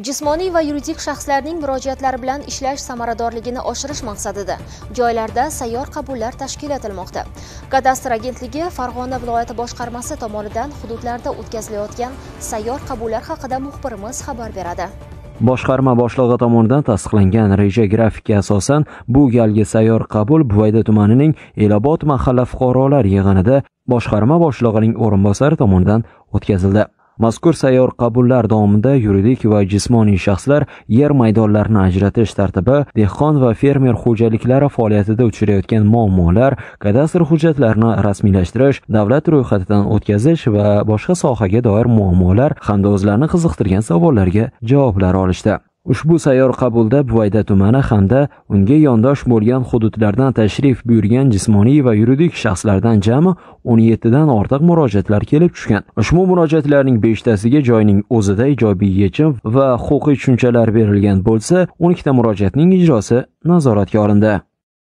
jismoniy va yuridik shaxslarning murojaatlari bilan ishlash samaradorligini oshirish maqsadida joylarda sayyor qabullar tashkil etilmoqda kadastr agentligi farg'ona viloyati boshqarmasi tomonidan hududlarda o'tkazilayotgan sayyor qabullar haqida muxbirimiz xabar beradi boshqarma boshlig'i tomonidan tasdiqlangan reja grafikka asosan bu galgi sayyor qabul buvayda tumanining elobod mahalla fuqarolar yig'inida boshqarma boshlig'ining o'rinbosari tomonidan o'tkazildi Mazkur sayyor qabullar davomida yuridik va jismoniy shaxslar yer maydonlarini ajratish tartibi, dehqon va fermer xo'jaliklari faoliyatida uchrayotgan muammolar, kadastr hujjatlarini rasmiylashtirish, davlat ro'yxatidan o'tkazish va boshqa sohaga doir muammolar hamda o'zlarini qiziqtirgan savollarga javoblar olishdi. Ushbu sayyor qabulda Buvayda tumani hamda unga yondosh bo'lgan hududlardan tashrif buyurgan jismoniy va yuridik shaxslardan jami 17 dan ortiq murojaatlar kelib tushgan. Ushbu murojaatlarning 5 tasiga joyning o'zida ijobiy yechim va huquqiy tushunchalar berilgan bo'lsa, 12 ta murojaatning ijrosi nazoratga olindi.